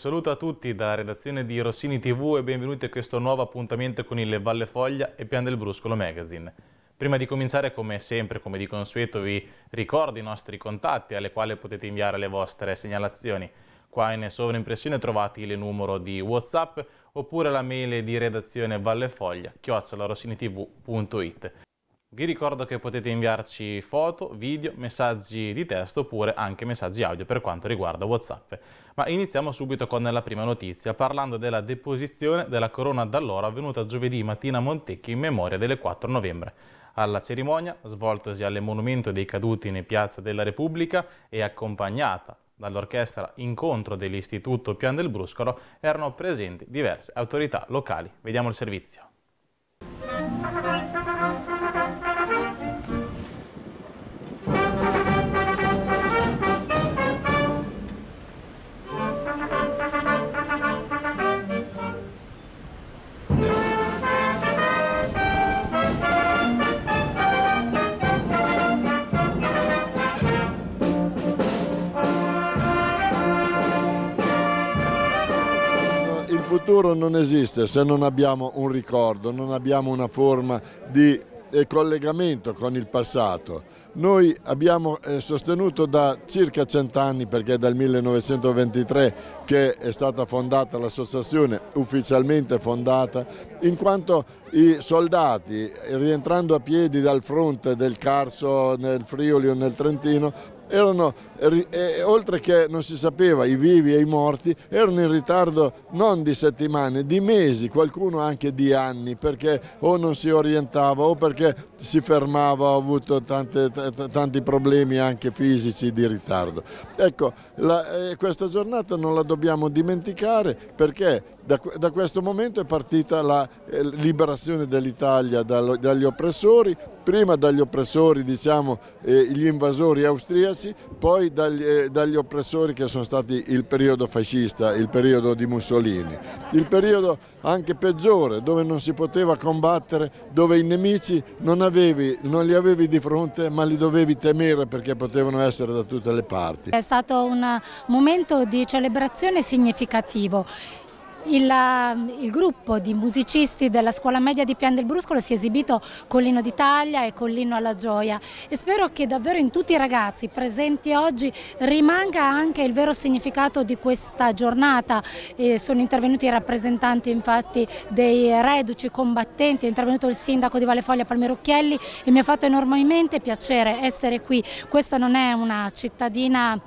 saluto a tutti da redazione di Rossini TV e benvenuti a questo nuovo appuntamento con il Valle Foglia e Pian del Bruscolo Magazine. Prima di cominciare, come sempre, come di consueto, vi ricordo i nostri contatti alle quali potete inviare le vostre segnalazioni. Qua in sovraimpressione trovate il numero di Whatsapp oppure la mail di redazione vallefoglia vi ricordo che potete inviarci foto, video, messaggi di testo oppure anche messaggi audio per quanto riguarda WhatsApp. Ma iniziamo subito con la prima notizia, parlando della deposizione della corona d'alloro avvenuta giovedì mattina a Montecchi in memoria delle 4 novembre. Alla cerimonia, svoltosi alle Monumento dei Caduti in Piazza della Repubblica e accompagnata dall'orchestra Incontro dell'Istituto Pian del Bruscolo, erano presenti diverse autorità locali. Vediamo il servizio. futuro non esiste se non abbiamo un ricordo, non abbiamo una forma di eh, collegamento con il passato. Noi abbiamo eh, sostenuto da circa cent'anni, perché è dal 1923 che è stata fondata l'associazione, ufficialmente fondata, in quanto i soldati, rientrando a piedi dal fronte del Carso, nel Friuli o nel Trentino, erano, oltre che non si sapeva i vivi e i morti, erano in ritardo non di settimane, di mesi, qualcuno anche di anni, perché o non si orientava o perché si fermava, ha avuto tante, tanti problemi anche fisici di ritardo. Ecco, la, eh, questa giornata non la dobbiamo dimenticare perché da, da questo momento è partita la eh, liberazione dell'Italia dagli oppressori, prima dagli oppressori diciamo eh, gli invasori austriaci, liberarsi, poi dagli, eh, dagli, oppressori che sono stati il periodo fascista, il periodo di Mussolini, il periodo anche peggiore dove non si poteva combattere, dove i nemici non, avevi, non li avevi di fronte ma li dovevi temere perché potevano essere da tutte le parti. È stato un momento di celebrazione significativo, il, eh, il, gruppo di musicisti della scuola media di Pian del Bruscolo si è esibito con l'Inno d'Italia e con l'Inno alla Gioia e spero che davvero in tutti i ragazzi presenti oggi rimanga anche il vero significato di questa giornata. Eh, sono intervenuti i rappresentanti infatti dei reduci combattenti, è intervenuto il sindaco di Vallefoglia Palmiro Chielli e mi ha fatto enormemente piacere essere qui. Questa non è una cittadina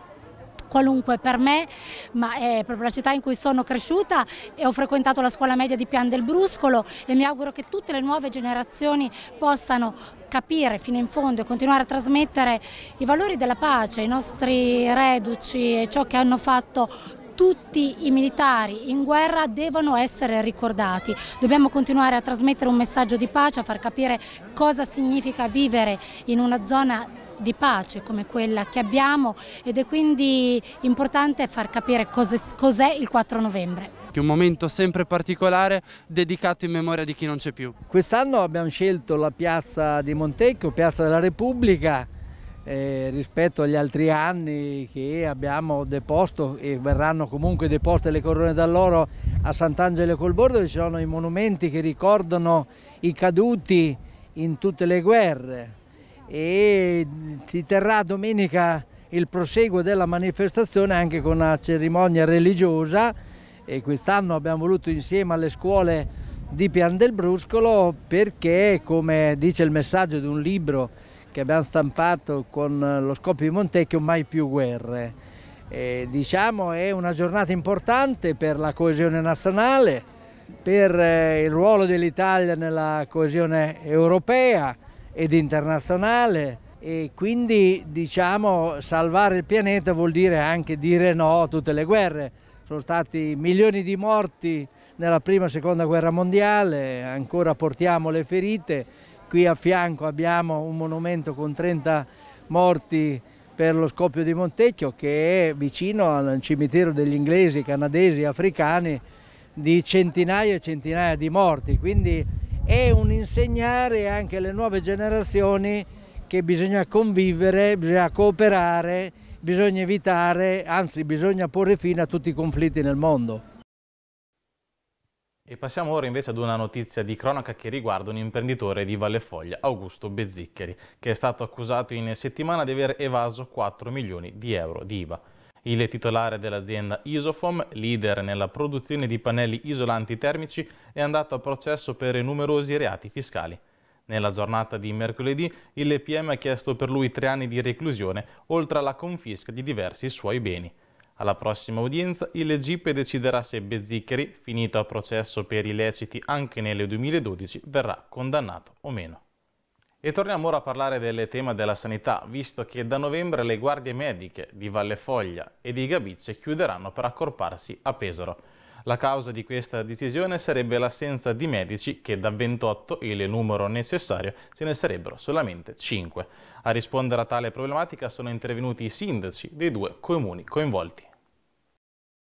qualunque per me, ma è proprio la città in cui sono cresciuta e ho frequentato la scuola media di Pian del Bruscolo e mi auguro che tutte le nuove generazioni possano capire fino in fondo e continuare a trasmettere i valori della pace, i nostri reduci e ciò che hanno fatto tutti i militari in guerra devono essere ricordati. Dobbiamo continuare a trasmettere un messaggio di pace, a far capire cosa significa vivere in una zona di pace come quella che abbiamo ed è quindi importante far capire cos'è il 4 novembre un momento sempre particolare dedicato in memoria di chi non c'è più. Quest'anno abbiamo scelto la piazza di Montecchio, piazza della Repubblica, eh, rispetto agli altri anni che abbiamo deposto e verranno comunque deposte le corone d'alloro a Sant'Angelo col Bordo, ci sono i monumenti che ricordano i caduti in tutte le guerre e si terrà domenica il proseguo della manifestazione anche con una cerimonia religiosa e quest'anno abbiamo voluto insieme alle scuole di Pian del Bruscolo perché come dice il messaggio di un libro che abbiamo stampato con lo scopo di Montecchio mai più guerre e, diciamo è una giornata importante per la coesione nazionale per eh, il ruolo dell'Italia nella coesione europea ed internazionale e quindi diciamo salvare il pianeta vuol dire anche dire no a tutte le guerre. Sono stati milioni di morti nella prima e seconda guerra mondiale, ancora portiamo le ferite, qui a fianco abbiamo un monumento con 30 morti per lo scoppio di Montecchio che è vicino al cimitero degli inglesi, canadesi, africani di centinaia e centinaia di morti, quindi è un insegnare anche alle nuove generazioni che bisogna convivere, bisogna cooperare, bisogna evitare, anzi bisogna porre fine a tutti i conflitti nel mondo. E passiamo ora invece ad una notizia di cronaca che riguarda un imprenditore di Valle Foglia, Augusto Bezziccheri, che è stato accusato in settimana di aver evaso 4 milioni di euro di IVA il titolare dell'azienda Isofom, leader nella produzione di pannelli isolanti termici, è andato a processo per numerosi reati fiscali. Nella giornata di mercoledì il PM ha chiesto per lui tre anni di reclusione, oltre alla confisca di diversi suoi beni. Alla prossima udienza il GIP deciderà se Bezziccheri, finito a processo per illeciti anche nel 2012, verrà condannato o meno. E torniamo ora a parlare del tema della sanità, visto che da novembre le guardie mediche di Valle Foglia e di Gabizze chiuderanno per accorparsi a Pesaro. La causa di questa decisione sarebbe l'assenza di medici che da 28, il numero necessario, se ne sarebbero solamente 5. A rispondere a tale problematica sono intervenuti i sindaci dei due comuni coinvolti.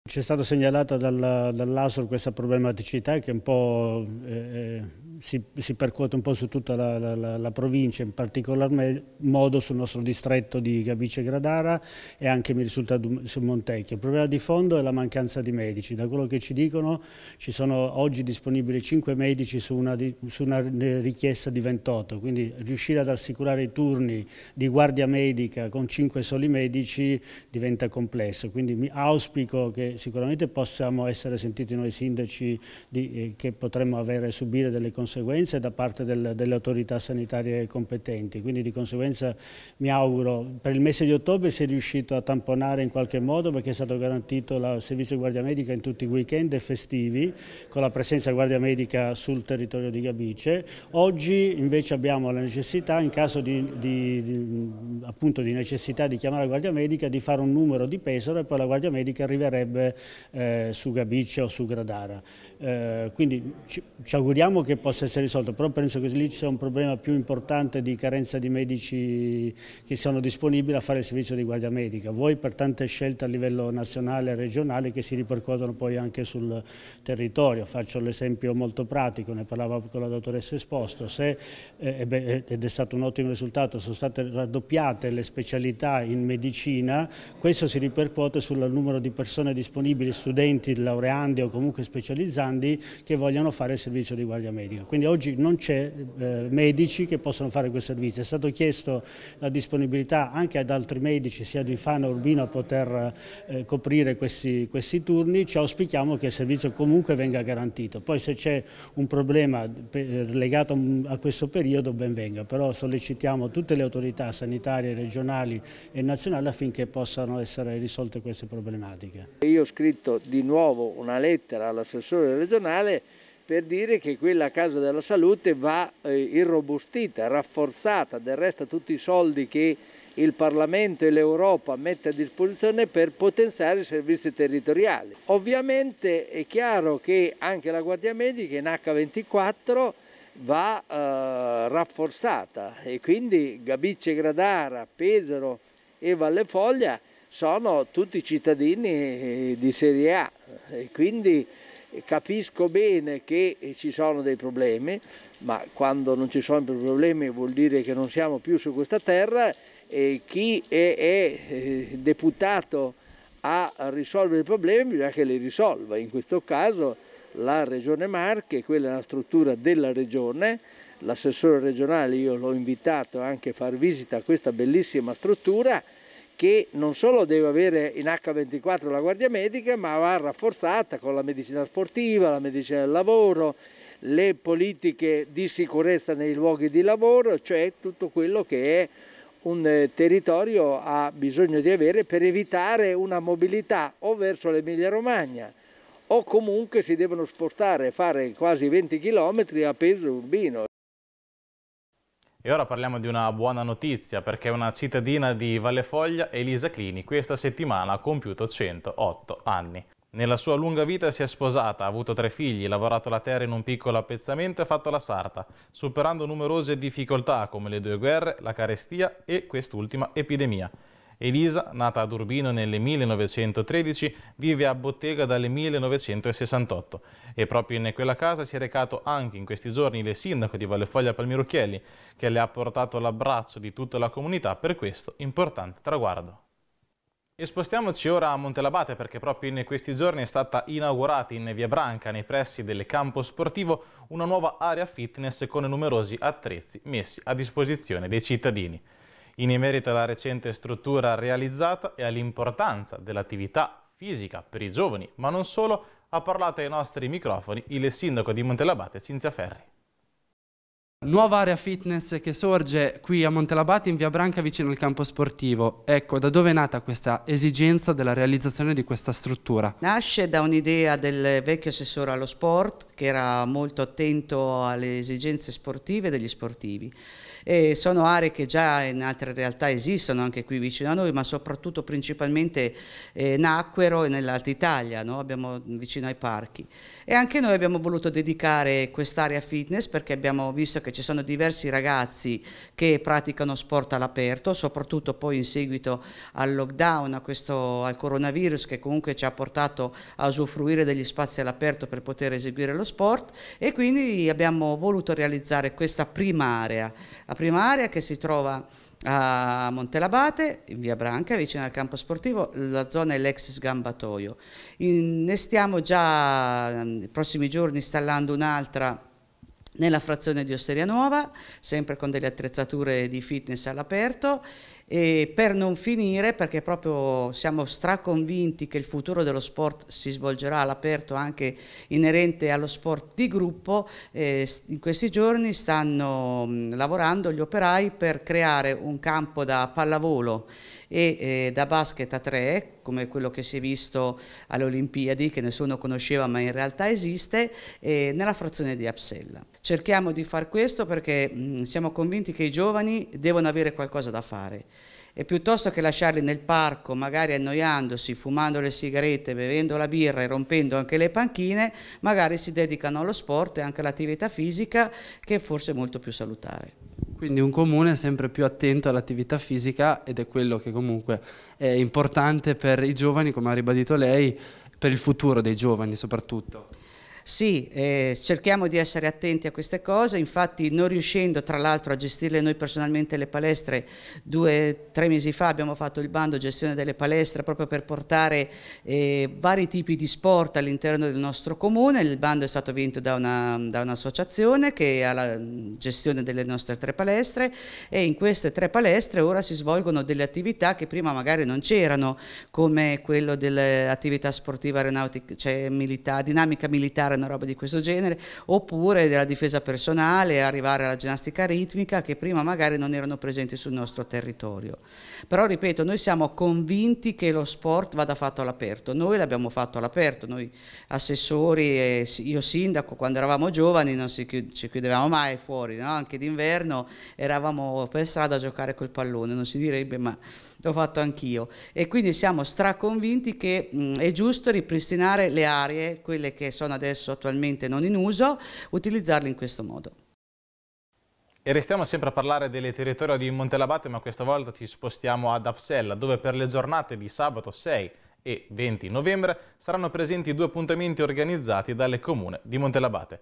C'è stata segnalata dalla, dall'ASUR questa problematicità che un po' eh, eh, si, si, percuote un po' su tutta la, la, la, provincia, in particolar modo sul nostro distretto di Gabice Gradara e anche mi risulta su Montecchio. Il problema di fondo è la mancanza di medici. Da quello che ci dicono ci sono oggi disponibili 5 medici su una, su una richiesta di 28, quindi riuscire ad assicurare i turni di guardia medica con 5 soli medici diventa complesso. Quindi auspico che sicuramente possiamo essere sentiti noi sindaci di, eh, che potremmo avere, subire delle conseguenze da parte del, delle autorità sanitarie competenti, quindi di conseguenza mi auguro per il mese di ottobre si è riuscito a tamponare in qualche modo perché è stato garantito il servizio di guardia medica in tutti i weekend e festivi con la presenza di guardia medica sul territorio di Gabice, oggi invece abbiamo la necessità in caso di, di, di, appunto, di necessità di chiamare la guardia medica di fare un numero di Pesaro e poi la guardia medica arriverebbe eh, su Gabice o su Gradara. Eh, quindi ci, ci, auguriamo che possa essere risolto, però penso che lì sia un problema più importante di carenza di medici che siano disponibili a fare il servizio di guardia medica. Voi per tante scelte a livello nazionale e regionale che si ripercuotono poi anche sul territorio. Faccio l'esempio molto pratico, ne parlava con la dottoressa Esposto, se, eh, beh, eh, ed è stato un ottimo risultato, sono state raddoppiate le specialità in medicina, questo si ripercuote sul numero di persone disponibili disponibili studenti, laureandi o comunque specializzandi che vogliano fare il servizio di guardia medica. Quindi oggi non c'è eh, medici che possono fare quel servizio. È stato chiesto la disponibilità anche ad altri medici, sia di Fano, Urbino, a poter eh, coprire questi, questi turni. Ci auspichiamo che il servizio comunque venga garantito. Poi se c'è un problema legato a questo periodo ben venga, però sollecitiamo tutte le autorità sanitarie regionali e nazionali affinché possano essere risolte queste problematiche io ho scritto di nuovo una lettera all'assessore regionale per dire che quella Casa della Salute va eh, irrobustita, rafforzata, del resto tutti i soldi che il Parlamento e l'Europa mette a disposizione per potenziare i servizi territoriali. Ovviamente è chiaro che anche la Guardia Medica in H24 va eh, rafforzata e quindi Gabice Gradara, Pesaro e Valle Foglia sono tutti cittadini eh, di serie A e quindi capisco bene che ci sono dei problemi, ma quando non ci sono più problemi vuol dire che non siamo più su questa terra e chi è, è eh, deputato a risolvere i problemi bisogna che li risolva. In questo caso la Regione Marche, quella è la struttura della Regione, l'assessore regionale io l'ho invitato anche a far visita a questa bellissima struttura che non solo deve avere in H24 la guardia medica, ma va rafforzata con la medicina sportiva, la medicina del lavoro, le politiche di sicurezza nei luoghi di lavoro, cioè tutto quello che è un eh, territorio ha bisogno di avere per evitare una mobilità o verso l'Emilia Romagna o comunque si devono spostare fare quasi 20 km a peso urbino. E ora parliamo di una buona notizia perché una cittadina di Vallefoglia, Elisa Clini, questa settimana ha compiuto 108 anni. Nella sua lunga vita si è sposata, ha avuto tre figli, lavorato la terra in un piccolo appezzamento e fatto la sarta, superando numerose difficoltà come le due guerre, la carestia e quest'ultima epidemia. Elisa, nata ad Urbino nel 1913, vive a Bottega dal 1968 e proprio in quella casa si è recato anche in questi giorni il sindaco di Vallefoglia Palmiro Chielli, che le ha portato l'abbraccio di tutta la comunità per questo importante traguardo. E spostiamoci ora a Montelabate perché proprio in questi giorni è stata inaugurata in Via Branca, nei pressi del campo sportivo, una nuova area fitness con numerosi attrezzi messi a disposizione dei cittadini in merito alla recente struttura realizzata e all'importanza dell'attività fisica per i giovani, ma non solo, ha parlato ai nostri microfoni il sindaco di Montelabate Cinzia Ferri. Nuova area fitness che sorge qui a Montelabate in via Branca vicino al campo sportivo. Ecco, da dove è nata questa esigenza della realizzazione di questa struttura? Nasce da un'idea del vecchio assessore allo sport che era molto attento alle esigenze sportive degli sportivi e sono aree che già in altre realtà esistono anche qui vicino a noi, ma soprattutto principalmente eh, nacquero e nell'Alta Italia, no? abbiamo, vicino ai parchi. E anche noi abbiamo voluto dedicare quest'area fitness perché abbiamo visto che ci sono diversi ragazzi che praticano sport all'aperto, soprattutto poi in seguito al lockdown, a questo, al coronavirus che comunque ci ha portato a usufruire degli spazi all'aperto per poter eseguire lo sport e quindi abbiamo voluto realizzare questa prima area primaria che si trova a Montelabate, in via Branca, vicino al campo sportivo, la zona è l'ex sgambatoio. In, ne stiamo già nei mm, prossimi giorni installando un'altra nella frazione di Osteria Nuova, sempre con delle attrezzature di fitness all'aperto e per non finire, perché proprio siamo straconvinti che il futuro dello sport si svolgerà all'aperto anche inerente allo sport di gruppo, eh, in questi giorni stanno mh, lavorando gli operai per creare un campo da pallavolo e eh, da basket a tre, come quello che si è visto alle Olimpiadi, che nessuno conosceva ma in realtà esiste, eh, nella frazione di Apsella. Cerchiamo di far questo perché mh, mm, siamo convinti che i giovani devono avere qualcosa da fare e piuttosto che lasciarli nel parco, magari annoiandosi, fumando le sigarette, bevendo la birra e rompendo anche le panchine, magari si dedicano allo sport e anche all'attività fisica che è forse è molto più salutare. Quindi un comune sempre più attento all'attività fisica ed è quello che comunque è importante per i giovani, come ha ribadito lei, per il futuro dei giovani soprattutto. Sì, eh, cerchiamo di essere attenti a queste cose, infatti non riuscendo tra l'altro a gestirle noi personalmente le palestre, due, o tre mesi fa abbiamo fatto il bando gestione delle palestre proprio per portare eh, vari tipi di sport all'interno del nostro comune, il bando è stato vinto da, un'associazione un che ha la gestione delle nostre tre palestre e in queste tre palestre ora si svolgono delle attività che prima magari non c'erano, come quello dell'attività sportiva aeronautica, cioè militare, dinamica militare una roba di questo genere, oppure della difesa personale, arrivare alla ginnastica ritmica che prima magari non erano presenti sul nostro territorio. Però ripeto, noi siamo convinti che lo sport vada fatto all'aperto, noi l'abbiamo fatto all'aperto, noi assessori, e io sindaco quando eravamo giovani non ci chiudevamo mai fuori, no? anche d'inverno eravamo per strada a giocare col pallone, non si direbbe ma l'ho fatto anch'io e quindi siamo straconvinti che mh, è giusto ripristinare le aree, quelle che sono adesso attualmente non in uso, utilizzarle in questo modo. E restiamo sempre a parlare del territorio di Montelabate, ma questa volta ci spostiamo ad Apsella, dove per le giornate di sabato 6 e 20 novembre saranno presenti due appuntamenti organizzati dalle comune di Montelabate.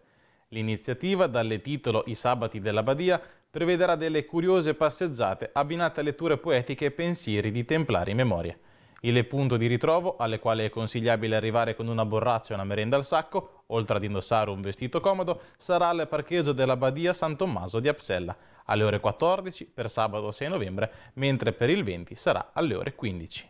L'iniziativa, dalle titolo I sabati della Badia, prevederà delle curiose passeggiate abbinate a letture poetiche e pensieri di templari in memoria. Il punto di ritrovo, alle quali è consigliabile arrivare con una borraccia e una merenda al sacco, oltre ad indossare un vestito comodo, sarà al parcheggio della Badia San Tommaso di Apsella, alle ore 14 per sabato 6 novembre, mentre per il 20 sarà alle ore 15.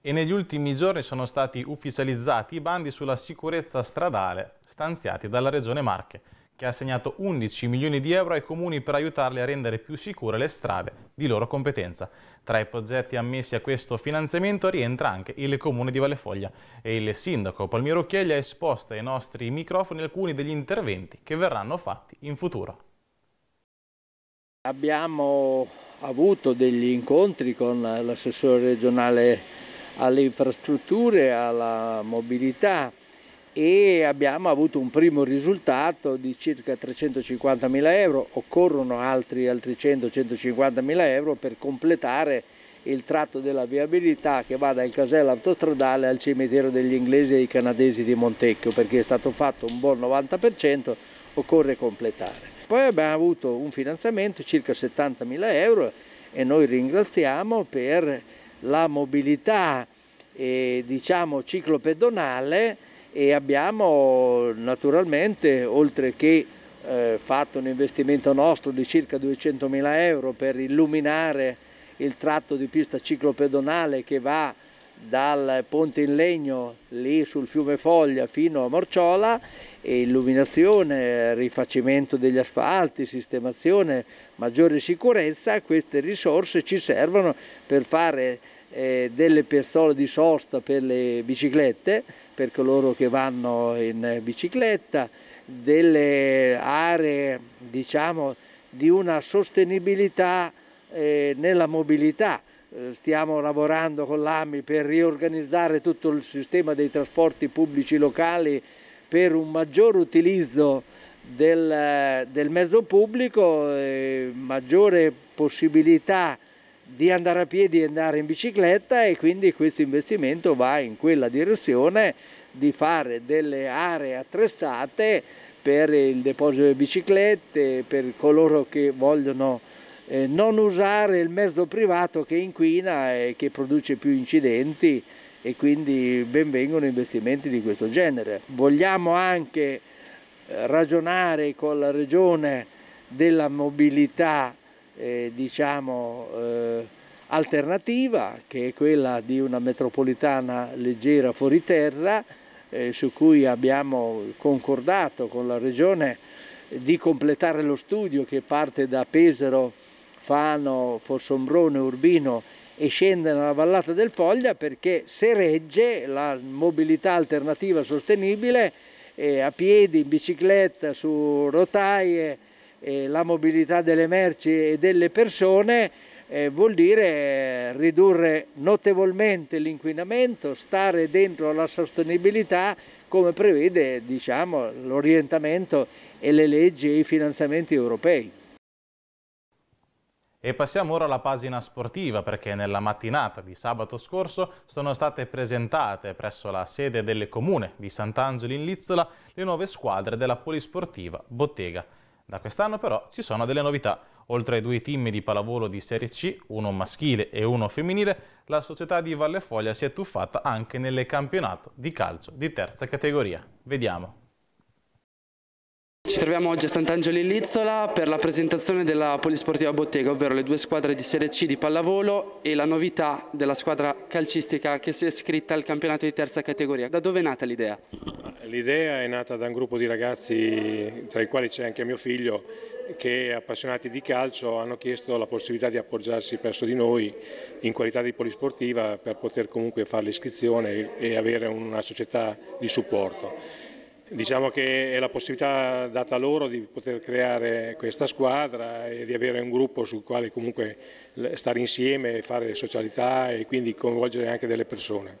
E negli ultimi giorni sono stati ufficializzati i bandi sulla sicurezza stradale stanziati dalla Regione Marche che ha assegnato 11 milioni di euro ai comuni per aiutarli a rendere più sicure le strade di loro competenza. Tra i progetti ammessi a questo finanziamento rientra anche il comune di Vallefoglia e il sindaco Palmiero ha esposto ai nostri microfoni alcuni degli interventi che verranno fatti in futuro. Abbiamo avuto degli incontri con l'assessore regionale alle infrastrutture, alla mobilità, e abbiamo avuto un primo risultato di circa 350.000 euro, occorrono altri, altri 100-150.000 euro per completare il tratto della viabilità che va dal casello autostradale al cimitero degli inglesi e dei canadesi di Montecchio perché è stato fatto un buon 90%, occorre completare. Poi abbiamo avuto un finanziamento di circa 70.000 euro e noi ringraziamo per la mobilità eh, diciamo ciclopedonale e abbiamo naturalmente, oltre che eh, fatto un investimento nostro di circa 200.000 euro per illuminare il tratto di pista ciclopedonale che va dal ponte in legno lì sul fiume Foglia fino a Morciola e illuminazione, rifacimento degli asfalti, sistemazione, maggiore sicurezza, queste risorse ci servono per fare eh, delle piazzole di sosta per le biciclette per coloro che vanno in bicicletta, delle aree diciamo, di una sostenibilità eh, nella mobilità. Eh, stiamo lavorando con l'AMI per riorganizzare tutto il sistema dei trasporti pubblici locali per un maggior utilizzo del, del mezzo pubblico, eh, maggiore possibilità di andare a piedi e andare in bicicletta e quindi questo investimento va in quella direzione di fare delle aree attrezzate per il deposito delle biciclette, per coloro che vogliono eh, non usare il mezzo privato che inquina e che produce più incidenti e quindi benvengono investimenti di questo genere. Vogliamo anche ragionare con la regione della mobilità eh, diciamo, eh, alternativa che è quella di una metropolitana leggera fuori terra eh, su cui abbiamo concordato con la Regione di completare lo studio che parte da Pesaro, Fano, Fossombrone, Urbino e scende nella vallata del Foglia perché se regge la mobilità alternativa sostenibile eh, a piedi, in bicicletta, su rotaie, eh, la mobilità delle merci e delle persone eh, vuol dire eh, ridurre notevolmente l'inquinamento, stare dentro la sostenibilità come prevede diciamo, l'orientamento e le leggi e i finanziamenti europei. E passiamo ora alla pagina sportiva perché nella mattinata di sabato scorso sono state presentate presso la sede del comune di Sant'Angelo in Lizzola le nuove squadre della polisportiva Bottega. Da quest'anno però ci sono delle novità. Oltre ai due team di pallavolo di Serie C, uno maschile e uno femminile, la società di Valle Foglia si è tuffata anche nel campionato di calcio di terza categoria. Vediamo troviamo oggi a Sant'Angelo in Lizzola per la presentazione della Polisportiva Bottega, ovvero le due squadre di Serie C di pallavolo e la novità della squadra calcistica che si è iscritta al campionato di terza categoria. Da dove è nata l'idea? L'idea è nata da un gruppo di ragazzi, tra i quali c'è anche mio figlio, che appassionati di calcio hanno chiesto la possibilità di appoggiarsi presso di noi in qualità di polisportiva per poter comunque fare l'iscrizione e avere una società di supporto. Diciamo che è la possibilità data loro di poter creare questa squadra e di avere un gruppo sul quale comunque stare insieme, fare socialità e quindi coinvolgere anche delle persone.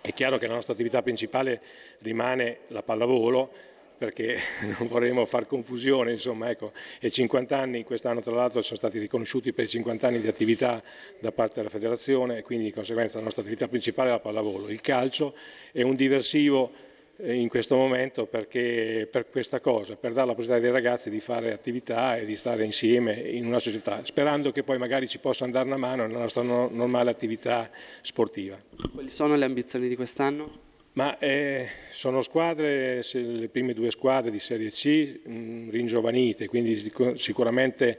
È chiaro che la nostra attività principale rimane la pallavolo perché non vorremmo far confusione, insomma, ecco, e 50 anni, quest'anno tra l'altro sono stati riconosciuti per 50 anni di attività da parte della federazione, e quindi di conseguenza la nostra attività principale è la pallavolo. Il calcio è un diversivo eh, in questo momento perché, per questa cosa, per dare la possibilità ai ragazzi di fare attività e di stare insieme in una società, sperando che poi magari ci possa andare una mano nella nostra no normale attività sportiva. Quali sono le ambizioni di quest'anno? Ma eh, sono squadre, le prime due squadre di Serie C, mh, mm, ringiovanite, quindi sicuramente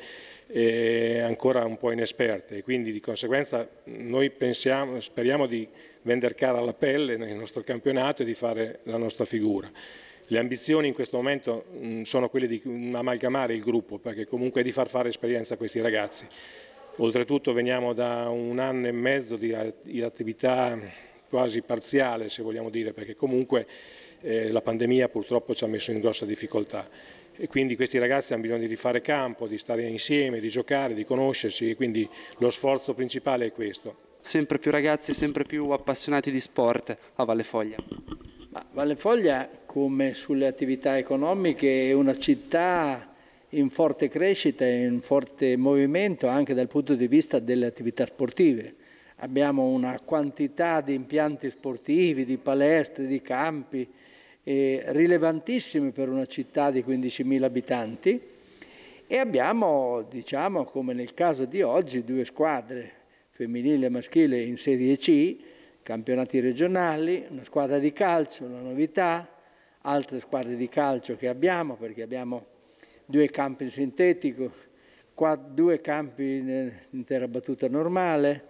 ancora un po' inesperte e quindi di conseguenza noi pensiamo, speriamo di vendere cara alla pelle nel nostro campionato e di fare la nostra figura. Le ambizioni in questo momento mm, sono quelle di amalgamare il gruppo perché comunque è di far fare esperienza a questi ragazzi. Oltretutto veniamo da un anno e mezzo di attività quasi parziale se vogliamo dire perché comunque eh, la pandemia purtroppo ci ha messo in grossa difficoltà e quindi questi ragazzi hanno bisogno di fare campo, di stare insieme, di giocare, di conoscersi, quindi lo sforzo principale è questo. Sempre più ragazzi, sempre più appassionati di sport a Valle Foglia. Ma Valle Foglia, come sulle attività economiche, è una città in forte crescita, in forte movimento anche dal punto di vista delle attività sportive. Abbiamo una quantità di impianti sportivi, di palestre, di campi, eh, rilevantissimi per una città di 15.000 abitanti e abbiamo, diciamo, come nel caso di oggi, due squadre, femminile e maschile in Serie C, campionati regionali, una squadra di calcio, una novità, altre squadre di calcio che abbiamo, perché abbiamo due campi in sintetico, due campi in terra battuta normale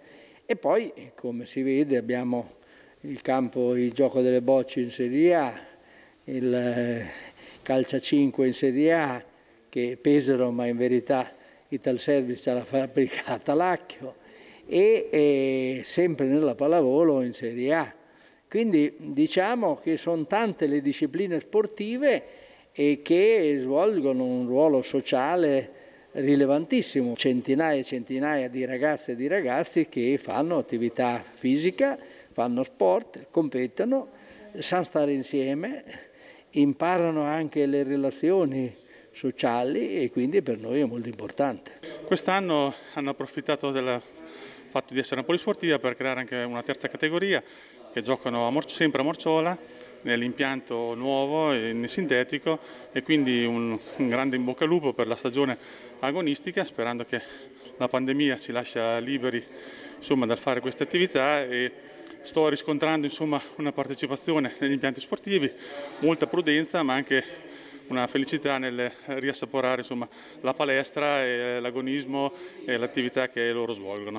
e poi, come si vede, abbiamo il campo, il gioco delle bocce in Serie A, il eh, Calcia 5 in Serie A, che Pesaro, ma in verità Italservice l'ha fabbricata Lacchio, e, e sempre nella pallavolo in Serie A. Quindi diciamo che sono tante le discipline sportive e che svolgono un ruolo sociale rilevantissimo, centinaia e centinaia di ragazze e di ragazzi che fanno attività fisica, fanno sport, competono, sanno stare insieme, imparano anche le relazioni sociali e quindi per noi è molto importante. Quest'anno hanno approfittato del fatto di essere una polisportiva per creare anche una terza categoria che giocano a sempre a Morciola nell'impianto nuovo e sintetico e quindi un, un grande in bocca al lupo per la stagione agonistica sperando che la pandemia ci lascia liberi insomma, dal fare queste attività e sto riscontrando insomma, una partecipazione negli impianti sportivi, molta prudenza ma anche una felicità nel riassaporare insomma, la palestra, e l'agonismo e l'attività che loro svolgono.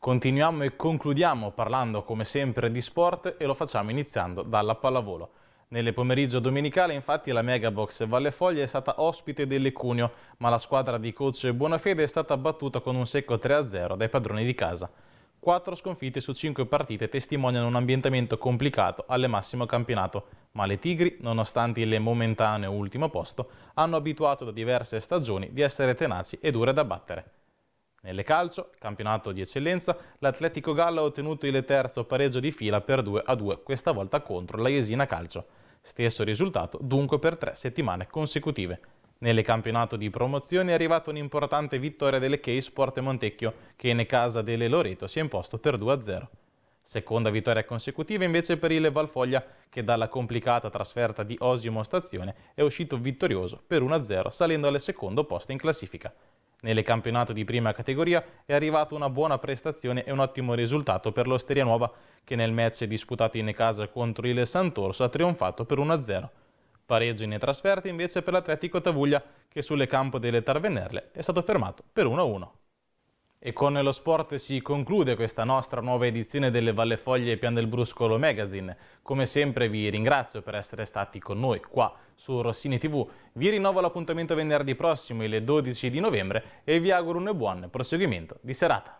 Continuiamo e concludiamo parlando come sempre di sport e lo facciamo iniziando dalla pallavolo. Nelle pomeriggio domenicale infatti la Megabox Valle Foglia è stata ospite dell'Ecunio, ma la squadra di coach Buonafede è stata battuta con un secco 3-0 dai padroni di casa. Quattro sconfitte su cinque partite testimoniano un ambientamento complicato alle massimo campionato, ma le Tigri, nonostante il momentaneo ultimo posto, hanno abituato da diverse stagioni di essere tenaci e dure da battere. Nelle calcio, campionato di eccellenza, l'Atletico Galla ha ottenuto il terzo pareggio di fila per 2 a 2, questa volta contro la Jesina Calcio. Stesso risultato dunque per tre settimane consecutive. Nelle campionato di promozione è arrivata un'importante vittoria delle case sport Montecchio, che in casa delle Loreto si è imposto per 2-0. Seconda vittoria consecutiva invece per il Valfoglia, che dalla complicata trasferta di Osimo Stazione è uscito vittorioso per 1-0, salendo al secondo posto in classifica. Nelle campionato di prima categoria è arrivata una buona prestazione e un ottimo risultato per l'Osteria Nuova, che nel match disputato in casa contro il Sant'Orso ha trionfato per 1-0. Pareggio in trasferta invece per l'Atletico Tavuglia che sulle campo delle Tarvenerle è stato fermato per 1-1. E con lo sport si conclude questa nostra nuova edizione delle Vallefoglie e Pian del Bruscolo Magazine. Come sempre vi ringrazio per essere stati con noi qua su Rossini TV. Vi rinnovo l'appuntamento venerdì prossimo, il 12 di novembre, e vi auguro un buon proseguimento di serata.